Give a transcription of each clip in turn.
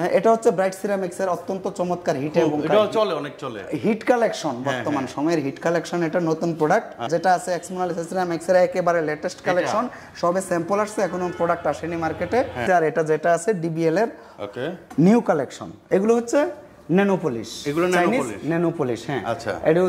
হ্যাঁ, এটা হচ্ছে ব্রাইট সিরামিক্স এর অত্যন্ত চমৎকার হিট এবং এটা চলে অনেক চলে হিট হ্যাঁ, কালেকশন বর্তমান হ্যাঁ। সময়ের হিট কালেকশন এটা নতুন প্রোডাক্ট আচ্ছা। যেটা আছে এক্সমোনাল সিরামিক্স এর একেবারে লেটেস্ট কালেকশন সবে স্যাম্পল আসছে এখনো প্রোডাক্ট আসেনি মার্কেটে আর এটা যেটা আছে ডিবিএল এর ওকে নিউ কালেকশন এগুলো হচ্ছে ন্যানোপলিশ এগুলো ন্যানোপলিশ ন্যানোপলিশ হ্যাঁ আচ্ছা এটা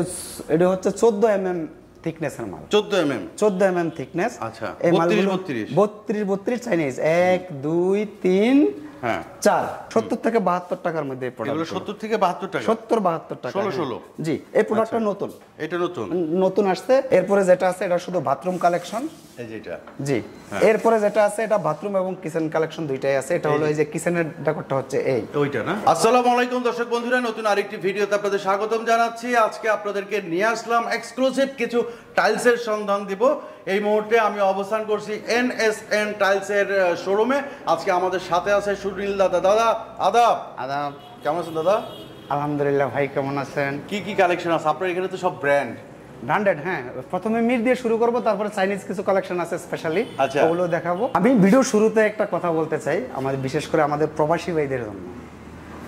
এটা হচ্ছে 14 এমএম থিকনেসের মাল 14 mm 14 mm থিকনেস আচ্ছা এই মালগুলো 32 32 চাইনিজ 1 2 3 হ্যাঁ। চার সত্তর থেকে বাহাত্তর টাকার মধ্যে সত্তর থেকে বাহাত্তর টাকা সত্তর বাহাত্তর টাকা ষোলো ষোলো জি এই প্রোডাক্টটা আচ্ছা। নতুন এটা নতুন নতুন আসছে এরপরে যেটা আছে এটা শুধু বাথরুম কালেকশন জি হ্যাঁ। এরপরে যেটা আছে এটা বাথরুম এবং কিচেন কালেকশন দুইটাই আছে এটা হলো এই যে কিচেনের ডেকোরটা হচ্ছে এই ওইটা না আসসালামু আলাইকুম দর্শক বন্ধুরা নতুন আরেকটি ভিডিওতে আপনাদের স্বাগতম জানাচ্ছি আজকে আপনাদেরকে নিয়ে আসলাম এক্সক্লুসিভ কিছু টাইলসের সন্ধান দিব এই মুহূর্তে আমি অবস্থান করছি এনএসএন টাইলসের শোরুমে আজকে আমাদের সাথে আছে শরীর দাদা দাদা আদাব আদাব কেমন আছেন দাদা আলহামদুলিল্লাহ ভাই কেমন আছেন কি কি কালেকশন আছে আপনার এখানে তো সব ব্র্যান্ড ব্র্যান্ডেড হ্যাঁ প্রথমে মিট দিয়ে শুরু করব তারপরে চাইনিজ কিছু কালেকশন আছে স্পেশালি আচ্ছা। ওগুলো দেখাবো আমি ভিডিও শুরুতে একটা কথা বলতে চাই আমাদের বিশেষ করে আমাদের প্রবাসী ভাইদের জন্য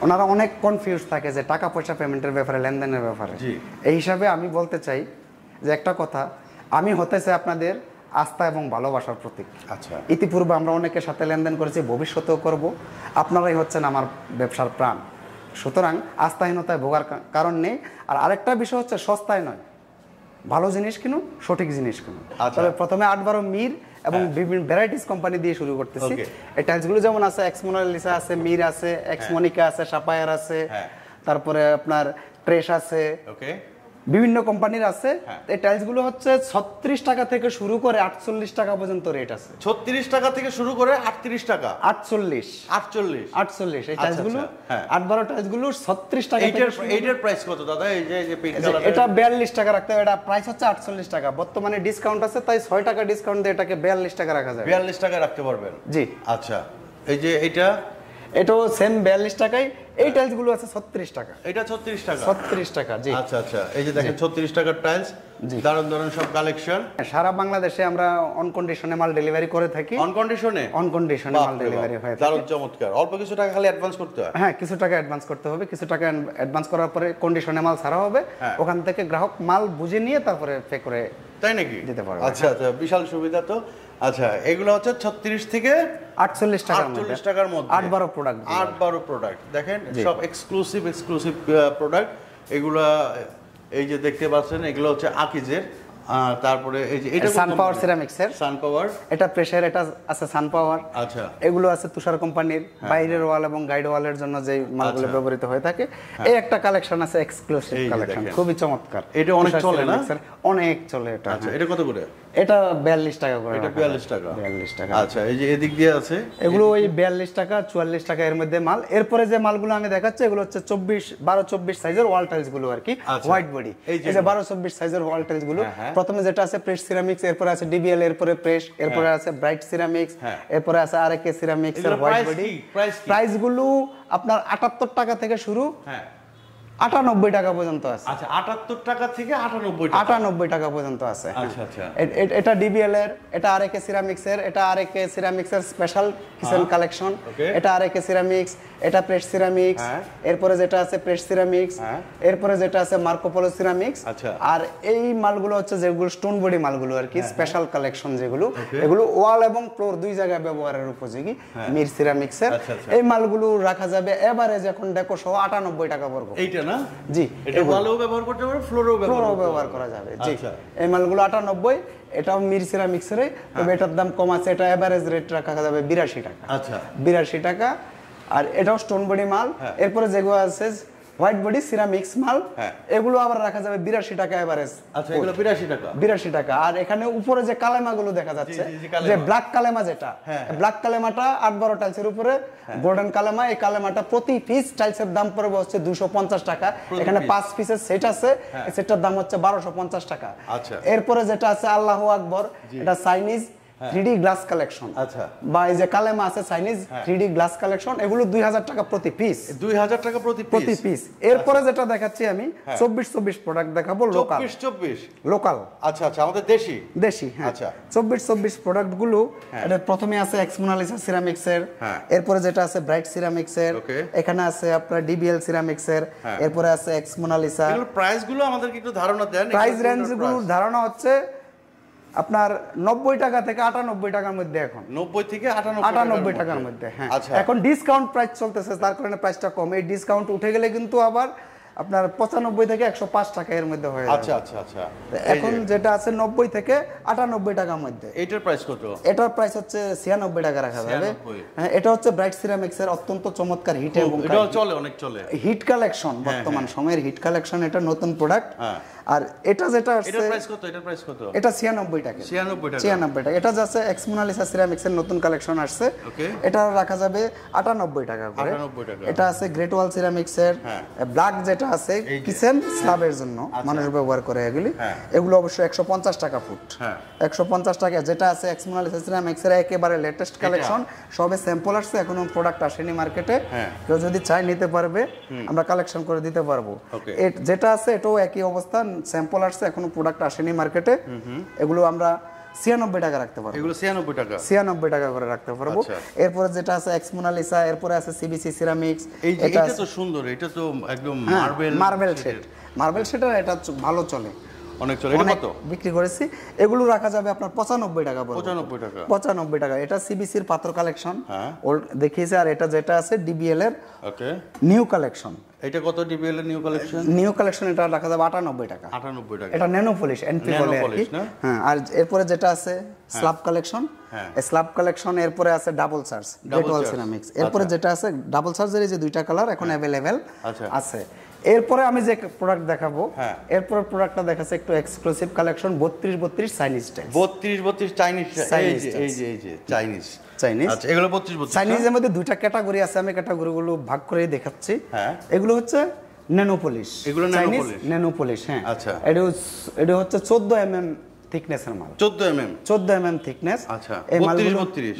ওনারা অনেক কনফিউজ থাকে যে টাকা পয়সা পেমেন্টের ব্যাপারে লেনদেনের ব্যাপারে এই হিসাবে আমি বলতে চাই যে একটা কথা আমি হতে চাই আপনাদের আস্থা এবং ভালোবাসার প্রতীক আচ্ছা ইতিপূর্বে আমরা অনেকের সাথে লেনদেন করেছি ভবিষ্যতেও করব আপনারাই হচ্ছেন আমার ব্যবসার প্রাণ সুতরাং আস্থাহীনতায় ভোগার কারণ নেই আর আরেকটা বিষয় হচ্ছে সস্তায় নয় ভালো জিনিস কিনুন সঠিক জিনিস কিনুন আচ্ছা। তবে প্রথমে বারো মির এবং হ্যাঁ। বিভিন্ন ভ্যারাইটিস কোম্পানি দিয়ে শুরু করতেছি এই টাইলসগুলো যেমন আছে এক্সমোনালিসা আছে মির আছে এক্সমোনিকা হ্যাঁ। আছে সাপায়ার আছে হ্যাঁ। তারপরে আপনার ট্রেস আছে ওকে বিভিন্ন কোম্পানির আছে হ্যাঁ। এই টাইলস গুলো হচ্ছে ছত্রিশ টাকা থেকে শুরু করে আটচল্লিশ টাকা পর্যন্ত রেট আছে ছত্রিশ টাকা থেকে শুরু করে আটত্রিশ টাকা আটচল্লিশ আটচল্লিশ আটচল্লিশ এই আচ্ছা, গুলো আচ্ছা, হ্যাঁ। আট বারো টাইলস গুলো ছত্রিশ টাকা এইটার প্রাইস কত দাদা এই যে এটা বিয়াল্লিশ টাকা রাখতে হবে এটা প্রাইস হচ্ছে আটচল্লিশ টাকা বর্তমানে ডিসকাউন্ট আছে তাই ছয় টাকা ডিসকাউন্ট দিয়ে এটাকে বিয়াল্লিশ টাকা রাখা যায় বিয়াল্লিশ টাকা রাখতে পারবেন জি আচ্ছা এই যে এটা এটাও সেম বিয়াল্লিশ টাকায় এই টাইলস গুলো আছে 36 টাকা এটা 36 টাকা 36 টাকা জি আচ্ছা আচ্ছা এই যে দেখেন 36 টাকার টাইলস দারুন দারুন সব কালেকশন সারা বাংলাদেশে আমরা অন কন্ডিশনে মাল ডেলিভারি করে থাকি অন কন্ডিশনে অন কন্ডিশনে মাল ডেলিভারি হয় দারুন চমৎকার অল্প কিছু টাকা খালি অ্যাডভান্স করতে হয় হ্যাঁ কিছু টাকা অ্যাডভান্স করতে হবে কিছু টাকা অ্যাডভান্স করার পরে কন্ডিশনে মাল ছাড়া হবে হ্যাঁ। ওখান থেকে গ্রাহক মাল বুঝে নিয়ে তারপরে পে করে তাই নাকি দিতে পারবে আচ্ছা আচ্ছা বিশাল সুবিধা তো আচ্ছা এগুলো হচ্ছে 36 থেকে 48 টাকার মধ্যে 48 টাকার মধ্যে 8 12 প্রোডাক্ট 8 12 প্রোডাক্ট দেখেন সব এক্সক্লুসিভ এক্সক্লুসিভ প্রোডাক্ট এই যে দেখতে পাচ্ছেন এগুলো হচ্ছে আকিজের তারপরে এই যে এটা এটা প্রেসার এটা আছে সানপাওয়ার আচ্ছা এগুলো আছে তুষার কোম্পানির হ্যাঁ। বাইরের ওয়াল এবং গাইড ওয়ালের জন্য যে মালগুলো আচ্ছা। ব্যবহৃত হয়ে থাকে হ্যাঁ। এই একটা কালেকশন আছে এক্সক্লুসিভ কালেকশন খুবই চমৎকার এটা অনেক চলে না অনেক চলে এটা আচ্ছা এটা কত করে এটা বিয়াল্লিশ টাকা করে এটা বিয়াল্লিশ টাকা বিয়াল্লিশ টাকা আচ্ছা এই যে এদিক দিয়ে আছে এগুলো ওই বিয়াল্লিশ টাকা চুয়াল্লিশ টাকা এর মধ্যে মাল এরপরে যে মালগুলো আমি দেখাচ্ছি এগুলো হচ্ছে চব্বিশ বারো চব্বিশ সাইজের ওয়াল টাইলস গুলো আর কি হোয়াইট আচ্ছা। বডি এই যে বারো চব্বিশ সাইজের ওয়াল টাইলস গুলো হ্যাঁ, হ্যাঁ। প্রথমে যেটা আছে প্রেস সিরামিক্স এরপরে আছে ডিবিএল এরপরে প্রেস এরপরে হ্যাঁ। আছে ব্রাইট সিরামিক্স এরপরে আছে আর কে সিরামিক্স এর হোয়াইট বডি প্রাইস গুলো আপনার আটাত্তর টাকা থেকে শুরু হ্যাঁ আটানব্বই টাকা পর্যন্ত আছে আচ্ছা আটাত্তর টাকা থেকে আটানব্বই আটানব্বই টাকা পর্যন্ত আছে আচ্ছা, আচ্ছা। এটা ডিবিএল এর এটা আর একে সিরামিক্স এর এটা আর একে সিরামিক্স এর স্পেশাল কিচেন কালেকশন এটা আর একে সিরামিক্স এটা প্রেস হ্যাঁ। সিরামিক্স এরপরে যেটা আছে প্রেস হ্যাঁ। সিরামিক্স এরপরে যেটা আছে মার্কোপোলো আচ্ছা। সিরামিক্স আর এই মালগুলো হচ্ছে যেগুলো স্টোন বডি মালগুলো আর কি স্পেশাল হ্যাঁ, কালেকশন যেগুলো এগুলো ওয়াল এবং ফ্লোর দুই জায়গায় ব্যবহারের উপযোগী মির সিরামিক্স এর এই মালগুলো রাখা যাবে এবারে যখন দেখো সহ আটানব্বই টাকা বর্গ এইটা না জি এটা ব্যবহার করতে পারবে ফ্লোরও ফ্লোরেও ব্যবহার করা যাবে জি আচ্ছা। এই মালগুলো আটানব্বই এটাও মির মিক্সারে তবে হ্যাঁ। এটার দাম কম আছে এটা এভারেজ রেট রাখা যাবে বিরাশি টাকা আচ্ছা বিরাশি টাকা আর এটাও স্টোন বডি মাল হ্যাঁ। এরপরে যেগুলো আছে হোয়াইট বডি সিরামিক্স মাল হ্যাঁ। এগুলো আবার রাখা যাবে বিরাশি টাকা এভারেজ আচ্ছা এগুলো বিরাশি টাকা বিরাশি টাকা আর এখানে উপরে যে কালেমা গুলো দেখা যাচ্ছে যে ব্ল্যাক কালেমা যেটা ব্ল্যাক হ্যাঁ। কালেমাটা আট বারো টাইলসের উপরে গোল্ডেন হ্যাঁ। কালেমা এই কালেমাটা প্রতি পিস টাইলসের দাম পড়বে হচ্ছে দুশো পঞ্চাশ টাকা এখানে পাঁচ পিসের সেট আছে সেটার দাম হচ্ছে বারোশো পঞ্চাশ টাকা আচ্ছা এরপরে যেটা আছে আল্লাহ আকবর এটা চাইনিজ থ্রিডি গ্লাস কালেকশন আচ্ছা বা এই যে কালেমা আছে চাইনিজ থ্রিডি গ্লাস কালেকশন এগুলো দুই হাজার টাকা প্রতি পিস দুই হাজার টাকা প্রতি প্রতি পিস এরপরে যেটা দেখাচ্ছি আমি হ্যাঁ। চব্বিশ চব্বিশ প্রোডাক্ট দেখাবো লোকাল চব্বিশ লোকাল আচ্ছা আচ্ছা আমাদের দেশি দেশি হ্যাঁ আচ্ছা চব্বিশ চব্বিশ প্রোডাক্ট গুলো এটা প্রথমে আছে এক্সমোনালিসা সিরামিক্স এর এরপরে যেটা আছে ব্রাইট সিরামিক্স এর এখানে আছে আপনার ডিবিএল সিরামিক্স এর এরপরে আছে এক্সমোনালিসা প্রাইস গুলো আমাদেরকে একটু ধারণা দেন প্রাইস রেঞ্জ গুলো ধারণা হচ্ছে আপনার নব্বই টাকা থেকে আটানব্বই টাকার মধ্যে এখন নব্বই থেকে আটানব্বই টাকার মধ্যে হ্যাঁ আচ্ছা। এখন ডিসকাউন্ট প্রাইস চলতেছে তার কারণে প্রাইসটা কম এই ডিসকাউন্ট উঠে গেলে কিন্তু আবার আপনার পঁচানব্বই থেকে একশো পাঁচ টাকা এর মধ্যে হয়ে আচ্ছা আচ্ছা আচ্ছা এখন যেটা আছে নব্বই থেকে আটানব্বই টাকার মধ্যে এটার প্রাইস কত এটার প্রাইস হচ্ছে ছিয়ানব্বই টাকা রাখা যাবে হ্যাঁ এটা হচ্ছে ব্রাইট সিরামিক্স এর অত্যন্ত চমৎকার হিট এবং চলে অনেক চলে হিট হ্যাঁ, কালেকশন বর্তমান হ্যাঁ। সময়ের হিট কালেকশন এটা নতুন প্রোডাক্ট হ্যাঁ আর এটা যেটা এটা প্রাইস কত এটা প্রাইস কত এটা 96 টাকা 96 টাকা 96 টাকা এটা যাচ্ছে এক্সমোনালিসা সিরামিক্স এর নতুন কালেকশন আসছে এটা রাখা যাবে 98 টাকা করে 98 টাকা এটা আছে গ্রেট ওয়াল সিরামিক্স এর ব্ল্যাক যেটা আছে কিচেন স্লাবের জন্য আচ্ছা। মানুষ ব্যবহার করে এগুলি হ্যাঁ। এগুলো অবশ্য 150 টাকা ফুট হ্যাঁ 150 টাকা যেটা আছে এক্সমোনালিসা সিরামিক্স এর একেবারে লেটেস্ট কালেকশন সবে স্যাম্পল আসছে এখনো প্রোডাক্ট আসেনি মার্কেটে হ্যাঁ। কেউ যদি চাই নিতে পারবে আমরা কালেকশন করে দিতে পারবো যেটা আছে এটাও একই অবস্থান স্যাম্পল আসছে এখনো প্রোডাক্ট আসেনি মার্কেটে এগুলো আমরা ছিয়ানব্বই টাকা রাখতে পারবো এগুলো ছিয়ানব্বই টাকা ছিয়ানব্বই টাকা করে রাখতে পারবো আচ্ছা। এরপরে যেটা আছে এক্সমোনালিসা এরপরে আছে সিবিসি সিরামিক্স এটা তো সুন্দর এটা তো একদম মার্বেল মার্বেল মার্বেল এটা ভালো চলে অনেক চলে বিক্রি করেছি এগুলো রাখা যাবে আপনার পঁচানব্বই টাকা পঁচানব্বই টাকা পঁচানব্বই টাকা এটা সিবিসির পাত্র কালেকশন দেখিয়েছে আর এটা যেটা আছে ডিবিএল এর নিউ কালেকশন এটা কত ডিবিএল এর নিউ কালেকশন নিউ কালেকশন এটা রাখা যাবে 98 টাকা 98 টাকা এটা ন্যানো পলিশ এনপি বলে আর কি হ্যাঁ আর এরপরে যেটা আছে স্ল্যাব কালেকশন হ্যাঁ স্ল্যাব কালেকশন এরপরে আছে আচ্ছা। ডাবল চার্জ ডাবল সিরামিক্স এরপরে যেটা আছে ডাবল চার্জের যে দুইটা কালার এখন अवेलेबल হ্যাঁ। আচ্ছা। আছে এরপরে আমি যে প্রোডাক্ট দেখাবো হ্যাঁ। এরপরে প্রোডাক্টটা দেখাচ্ছে একটু এক্সক্লুসিভ কালেকশন বত্রিশ বত্রিশ চাইনিজ টাইপ বত্রিশ বত্রিশ চাইনিজ চাইনিজ এই যে এই যে চাইনিজ চাইনিজ আচ্ছা এগুলো বত্রিশ বত্রিশ চাইনিজের হ্যাঁ। মধ্যে দুইটা ক্যাটাগরি আছে আমি ক্যাটাগরি গুলো ভাগ করে দেখাচ্ছি হ্যাঁ এগুলো হচ্ছে ন্যানোপলিশ এগুলো ন্যানোপলিশ ন্যানোপলিশ হ্যাঁ আচ্ছা এটা এটা হচ্ছে চোদ্দ এমএম এর মাল 14 mm 14 এমএম থিকনেস আচ্ছা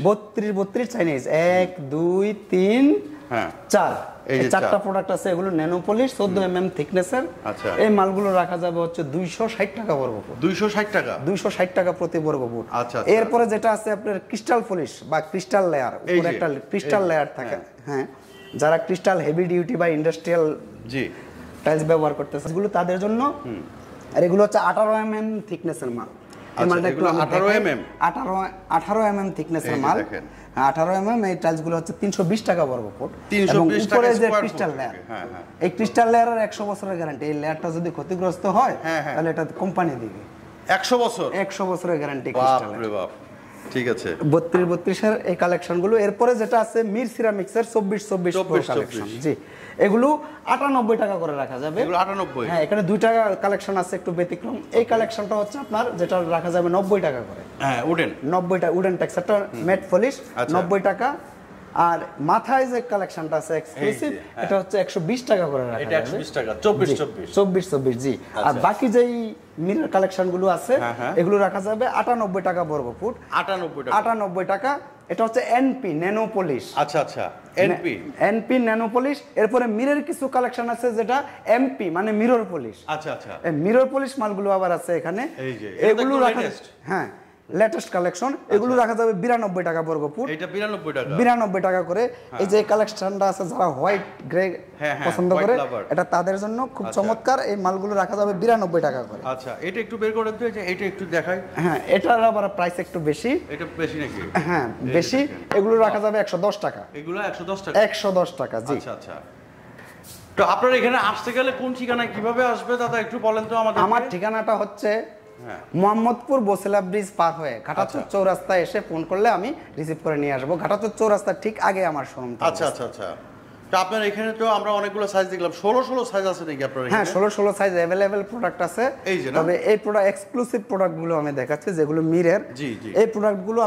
বত্রিশ বত্রিশ 32 32 32 চাইনিজ 1 2 3 হ্যাঁ 4 চারটা প্রোডাক্ট আছে এগুলো ন্যানোপলিশ চোদ্দ এম এম থিকনেসের এই মালগুলো রাখা যাবে হচ্ছে দুইশো ষাট টাকা বর্গ ফুট দুইশো ষাট টাকা দুইশো ষাট টাকা প্রতি বর্গ ফুট আচ্ছা, আচ্ছা এরপরে যেটা আছে আপনার ক্রিস্টাল পলিশ বা ক্রিস্টাল লেয়ার একটা ক্রিস্টাল লেয়ার থাকে হ্যাঁ, হ্যাঁ। যারা ক্রিস্টাল হেভি ডিউটি বা ইন্ডাস্ট্রিয়াল জি টাইলস ব্যবহার করতেছে এগুলো তাদের জন্য আর এগুলো হচ্ছে আঠারো এম এম থিকনেসের মাল এই আচ্ছা, মালটা একটু 18 mm 18 18 mm থিকনেসের মাল 18 হ্যাঁ, mm এই টাইলসগুলো হচ্ছে 320 টাকা বর্গ ফুট 320 টাকা উপরে ক্রিস্টাল হ্যাঁ, লেয়ার হ্যাঁ এই ক্রিস্টাল লেয়ারের 100 বছরের গ্যারান্টি এই লেয়ারটা যদি ক্ষতিগ্রস্ত হয় হ্যাঁ, তাহলে এটা কোম্পানি দিবে 100 বছর 100 বছরের গ্যারান্টি ক্রিস্টাল বাপ ঠিক আছে বত্রিশ বত্রিশের এই কালেকশনগুলো এরপরে যেটা আছে মির সিরামিক্সের চব্বিশ চব্বিশ জি এগুলো আটানব্বই টাকা করে রাখা যাবে আটানব্বই হ্যাঁ এখানে দুই টাকা কালেকশন আছে একটু ব্যতিক্রম এই কালেকশনটা হচ্ছে আপনার যেটা রাখা যাবে নব্বই টাকা করে হ্যাঁ উডেন আচ্ছা। নব্বই টাকা উডেন ট্যাক্স একটা মেট পলিশ নব্বই টাকা আর মাথায় যে কালেকশনটা আছে এক্সক্লুসিভ হ্যাঁ। এটা হচ্ছে 120 টাকা করে রাখা এটা 120 টাকা 24 24 24 24 জি আর আচ্ছা। বাকি যেই মিরর কালেকশন গুলো আছে হ্যাঁ, হ্যাঁ। এগুলো রাখা যাবে 98 টাকা বর্গ ফুট 98 টাকা 98 টাকা এটা হচ্ছে এনপি ন্যানো পলিশ আচ্ছা আচ্ছা এনপি এনপি ন্যানো পলিশ এরপরে মিরর কিছু কালেকশন আছে যেটা এমপি মানে মিরর পলিশ আচ্ছা আচ্ছা মিরর পলিশ মালগুলো আবার আছে এখানে এগুলো রাখা হ্যাঁ লেটেস্ট আচ্ছা। কালেকশন এগুলো রাখা যাবে বিরানব্বই টাকা বর্গ ফুট এটা বিরানব্বই টাকা বিরানব্বই টাকা করে হ্যাঁ। এই যে কালেকশনটা আছে যারা হোয়াইট গ্রে হ্যাঁ, পছন্দ করে এটা তাদের জন্য খুব আচ্ছা। চমৎকার এই মালগুলো রাখা যাবে বিরানব্বই টাকা করে আচ্ছা এটা একটু বের করে দিয়ে এটা একটু দেখাই হ্যাঁ এটার আবার প্রাইস একটু বেশি এটা বেশি নাকি হ্যাঁ বেশি এগুলো রাখা যাবে একশো দশ টাকা এগুলো একশো দশ টাকা একশো দশ টাকা জি আচ্ছা আচ্ছা তো আপনার এখানে আসতে গেলে কোন ঠিকানায় কিভাবে আসবে দাদা একটু বলেন তো আমাদের আমার ঠিকানাটা হচ্ছে হ্যাঁ। মোহাম্মদপুর বসিলা ব্রিজ পার হয়ে ঘাটাচুর আচ্ছা। চৌরাস্তায় এসে ফোন করলে আমি রিসিভ করে নিয়ে আসবো ঘাটাচুর চৌরাস্তা ঠিক আগে আমার শোরুম আচ্ছা আচ্ছা আচ্ছা আমরা সাইজ দেখলাম ষোলো সাইজ আছে নাকি আপনার হ্যাঁ, ষোলো ষোলো সাইজ অ্যাভেলেবেল প্রোডাক্ট আছে এই এই প্রোডাক্ট আমি দেখাচ্ছি যেগুলো জি জি এই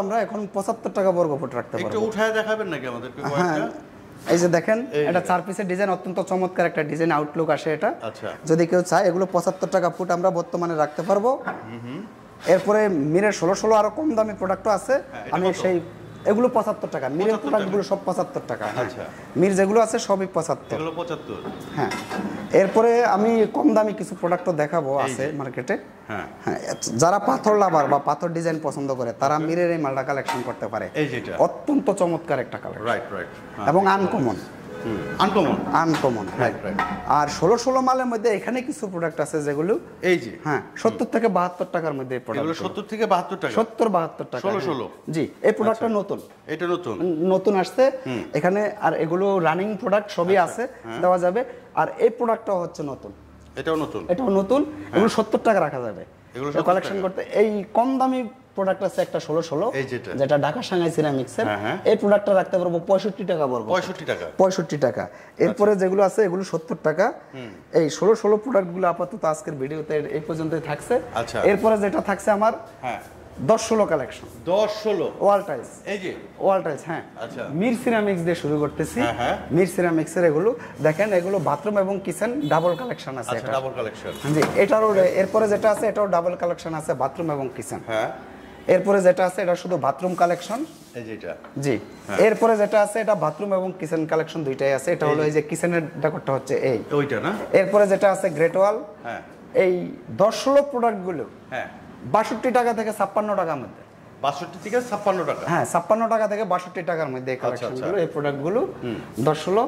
আমরা এখন পঁচাত্তর টাকা বর্গ ফুট রাখতে পারবো উঠায় দেখাবেন নাকি আমাদের হ্যাঁ, এই যে দেখেন এটা চার পিসের ডিজাইন অত্যন্ত চমৎকার একটা ডিজাইন আউটলুক আসে এটা আচ্ছা। যদি কেউ চায় এগুলো পঁচাত্তর টাকা ফুট আমরা বর্তমানে রাখতে পারবো এরপরে মিরের ষোলো ষোলো আরো কম দামি প্রোডাক্টও আছে হ্যাঁ, আমি সেই এগুলো পঁচাত্তর টাকা মিরের প্রোডাক্টগুলো সব পঁচাত্তর টাকা আচ্ছা হ্যাঁ। মির যেগুলো আছে সবই পঁচাত্তর পঁচাত্তর হ্যাঁ এরপরে আমি কম দামি কিছু প্রোডাক্টও দেখাবো আছে মার্কেটে হ্যাঁ, হ্যাঁ যারা পাথর লাভার বা পাথর ডিজাইন পছন্দ করে তারা মিরের এই মালটা কালেকশন করতে পারে অত্যন্ত চমৎকার একটা কালেকশন হ্যাঁ, এবং আনকমন আনকমন আনকমন আর ষোলো ষোলো মালের মধ্যে এখানে কিছু প্রোডাক্ট আছে যেগুলো এই যে হ্যাঁ সত্তর থেকে বাহাত্তর টাকার মধ্যে সত্তর থেকে বাহাত্তর টাকা সত্তর বাহাত্তর টাকা ষোলো ষোলো জি এই প্রোডাক্টটা আচ্ছা। নতুন এটা নতুন নতুন আসছে এখানে আর এগুলো রানিং প্রোডাক্ট সবই আচ্ছা, আছে হ্যাঁ। দেওয়া যাবে আর এই প্রোডাক্টটা হচ্ছে নতুন এটাও নতুন এটাও নতুন এগুলো হ্যাঁ। সত্তর টাকা রাখা যাবে কালেকশন করতে এই কম দামি প্রোডাক্ট আছে একটা ষোলো ষোলো যেটা ঢাকা সাংহাই সিরামিক্সের হ্যাঁ, হ্যাঁ। এই প্রোডাক্টটা রাখতে পারবো পঁয়ষট্টি টাকা পড়বো পঁয়ষট্টি টাকা পঁয়ষট্টি টাকা এরপরে আচ্ছা। যেগুলো আছে এগুলো সত্তর টাকা এই ষোলো ষোলো প্রোডাক্টগুলো আপাতত আজকের ভিডিওতে এই পর্যন্তই থাকছে আচ্ছা। এরপরে যেটা থাকছে আমার হ্যাঁ দশ ষোলো কালেকশন দশ ষোলো ওয়াল টাইলস এই যে ওয়াল টাইলস হ্যাঁ আচ্ছা মির সিরামিক্স দিয়ে শুরু করতেছি হ্যাঁ, মির সিরামিক্সের এগুলো দেখেন এগুলো বাথরুম এবং কিচেন ডাবল কালেকশন আছে ডাবল আচ্ছা, কালেকশন জি এটারও এরপরে যেটা আছে এটাও ডাবল কালেকশন আছে বাথরুম এবং কিচেন হ্যাঁ এরপরে যেটা আছে এটা শুধু বাথরুম কালেকশন জি হ্যাঁ। এরপরে যেটা আছে এটা বাথরুম এবং কিচেন কালেকশন দুইটাই আছে এটা হলো এই যে কিচেনের ডেকোরটা হচ্ছে এই ওইটা না এরপরে যেটা আছে গ্রেট হ্যাঁ। ওয়াল এই দশ ষোলো প্রোডাক্টগুলো হ্যাঁ বাষট্টি টাকা থেকে ছাপ্পান্ন টাকার মধ্যে বাষট্টি থেকে ছাপ্পান্ন টাকা হ্যাঁ ছাপ্পান্ন টাকা থেকে বাষট্টি টাকার মধ্যে এই কালেকশনগুলো আচ্ছা, আচ্ছা। এই প্রোডাক্টগুলো দশ ষোলো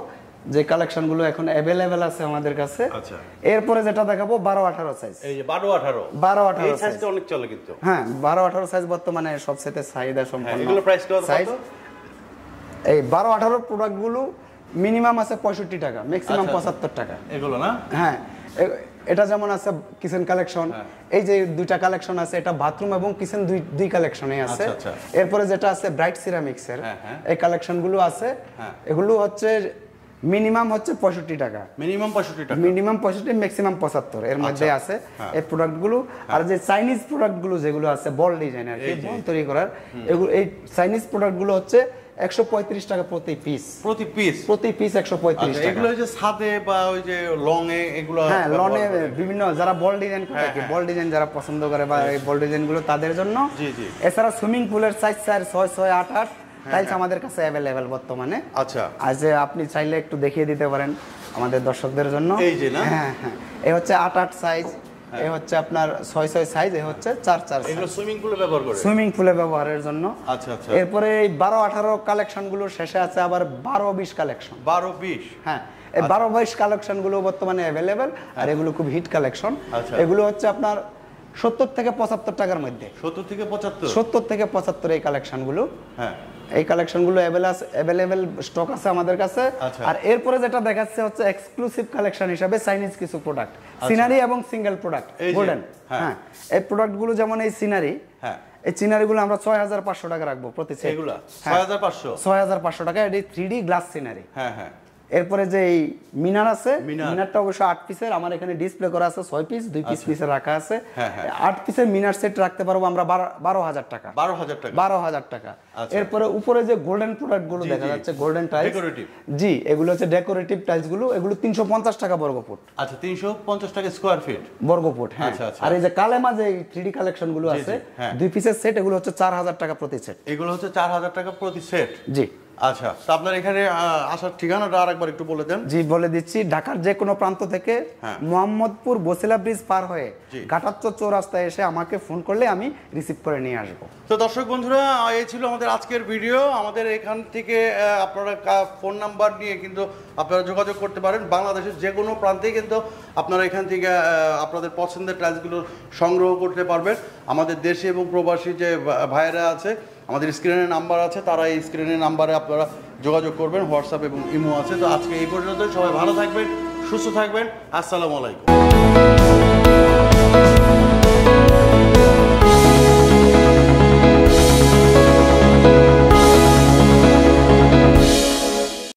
যে কালেকশন গুলো এখন অ্যাভেলেবেল আছে আমাদের কাছে আচ্ছা। এরপরে যেটা দেখাবো বারো আঠারো সাইজ বারো আঠারো বারো আঠারো অনেক চলে কিন্তু হ্যাঁ বারো আঠারো সাইজ বর্তমানে সবচেয়ে চাহিদা হ্যাঁ, সম্পন্ন সাইজ এই বারো আঠারো প্রোডাক্ট গুলো মিনিমাম আছে পঁয়ষট্টি টাকা ম্যাক্সিমাম আচ্ছা, আচ্ছা। পঁচাত্তর টাকা এগুলো না হ্যাঁ এটা যেমন আছে কিচেন কালেকশন হ্যাঁ। এই যে দুইটা কালেকশন আছে এটা বাথরুম এবং কিচেন দুই দুই কালেকশনে আছে এরপরে যেটা আছে ব্রাইট সিরামিক্সের হ্যাঁ, এই কালেকশনগুলো আছে এগুলো হচ্ছে মিনিমাম হচ্ছে পঁয়ষট্টি টাকা মিনিমাম পঁয়ষট্টি টাকা মিনিমাম পঁয়ষট্টি ম্যাক্সিমাম পঁচাত্তর এর মধ্যে আচ্ছা, আছে হ্যাঁ। এই প্রোডাক্টগুলো হ্যাঁ। আর যে চাইনিজ প্রোডাক্টগুলো যেগুলো আছে বল ডিজাইন আর কি বল তৈরি করার এগুলো এই চাইনিজ প্রোডাক্টগুলো হচ্ছে একশো পঁয়ত্রিশ টাকা প্রতি পিস প্রতি পিস প্রতি পিস একশো পঁয়ত্রিশ আচ্ছা, এগুলো হচ্ছে সাদে বা ওই যে লং এ এগুলো হ্যাঁ এ বিভিন্ন যারা বল ডিজাইন করে বল হ্যাঁ, ডিজাইন যারা পছন্দ করে বা এই বল গুলো তাদের জন্য এছাড়া সুইমিং পুলের সাইজ সাইজ ছয় ছয় আট আট টাইলস আমাদের কাছে অ্যাভেলেবেল বর্তমানে আচ্ছা আজ আপনি চাইলে একটু দেখিয়ে দিতে পারেন আমাদের দর্শকদের জন্য এই যে না হ্যাঁ হ্যাঁ, হ্যাঁ। এই হচ্ছে আট আট সাইজ হ্যাঁ। এই হচ্ছে আপনার ছয় ছয় সাইজ এই হচ্ছে চার চার সুইমিং পুলে ব্যবহার করে সুইমিং পুলে ব্যবহারের জন্য আচ্ছা আচ্ছা এরপরে এই বারো আঠারো কালেকশন গুলো শেষে আছে আবার বারো বিশ কালেকশন বারো বিশ হ্যাঁ এই আচ্ছা। বারো বাইশ কালেকশন গুলো বর্তমানে অ্যাভেলেবেল আর এগুলো খুব হিট কালেকশন আচ্ছা। এগুলো হচ্ছে আপনার সত্তর থেকে পঁচাত্তর টাকার মধ্যে সত্তর থেকে পঁচাত্তর সত্তর থেকে পঁচাত্তর এই কালেকশনগুলো হ্যাঁ এই কালেকশনগুলো অ্যাভেলেবেল স্টক আছে আমাদের কাছে আচ্ছা। আর এরপরে যেটা দেখাচ্ছে হচ্ছে এক্সক্লুসিভ কালেকশন হিসাবে চাইনিজ কিছু প্রোডাক্ট আচ্ছা। সিনারি এবং সিঙ্গেল প্রোডাক্ট গোল্ডেন হ্যাঁ এই প্রোডাক্টগুলো যেমন এই সিনারি হ্যাঁ এই চিনারিগুলো আমরা ছয় হাজার পাঁচশো টাকা রাখবো প্রতি হ্যাঁ। ছয় হাজার পাঁচশো টাকা এটি থ্রি ডি গ্লাস সিনারি হ্যাঁ হ্যাঁ এরপরে যে এই মিনার আছে মিনারটা অবশ্যই আট পিসের আমার এখানে ডিসপ্লে করা আছে ছয় পিস দুই পিস আচ্ছা। পিসে রাখা আছে হ্যাঁ, হ্যাঁ। আট পিসের মিনার সেট রাখতে পারবো আমরা বারো হাজার টাকা বারো হাজার টাকা বারো হাজার টাকা আচ্ছা। এরপরে উপরে যে গোল্ডেন প্রোডাক্ট গুলো দেখা যাচ্ছে গোল্ডেন টাইল জি এগুলো হচ্ছে ডেকোরেটিভ টাইলস গুলো এগুলো তিনশো পঞ্চাশ টাকা বর্গ ফুট আচ্ছা তিনশো পঞ্চাশ টাকা স্কোয়ার ফিট বর্গ ফুট হ্যাঁ আচ্ছা, আর এই যে কালেমা যে থ্রিডি কালেকশন গুলো আছে হ্যাঁ। দুই পিসের সেট এগুলো হচ্ছে চার হাজার টাকা প্রতি সেট এগুলো হচ্ছে চার হাজার টাকা প্রতি সেট জি আচ্ছা তা আপনার এখানে আসার ঠিকানাটা আরেকবার একটু বলে দেন জি বলে দিচ্ছি ঢাকার যে কোনো প্রান্ত থেকে হ্যাঁ। মোহাম্মদপুর বসিলা ব্রিজ পার হয়ে ঘাটাত্তর চৌরাস্তায় এসে আমাকে ফোন করলে আমি রিসিভ করে নিয়ে আসব তো দর্শক বন্ধুরা এই ছিল আমাদের আজকের ভিডিও আমাদের এখান থেকে আপনারা ফোন নাম্বার নিয়ে কিন্তু আপনারা যোগাযোগ করতে পারেন বাংলাদেশের যে কোনো প্রান্তে কিন্তু আপনারা এখান থেকে আপনাদের পছন্দের টাইলসগুলো সংগ্রহ করতে পারবেন আমাদের দেশে এবং প্রবাসী যে ভাইয়েরা আছে আমাদের স্ক্রিনের নাম্বার আছে তারা এই স্ক্রিনের নাম্বারে আপনারা যোগাযোগ করবেন হোয়াটসঅ্যাপ এবং ইমো আছে তো আজকে এই পর্যন্ত সবাই ভালো থাকবেন সুস্থ থাকবেন আসসালামু আলাইকুম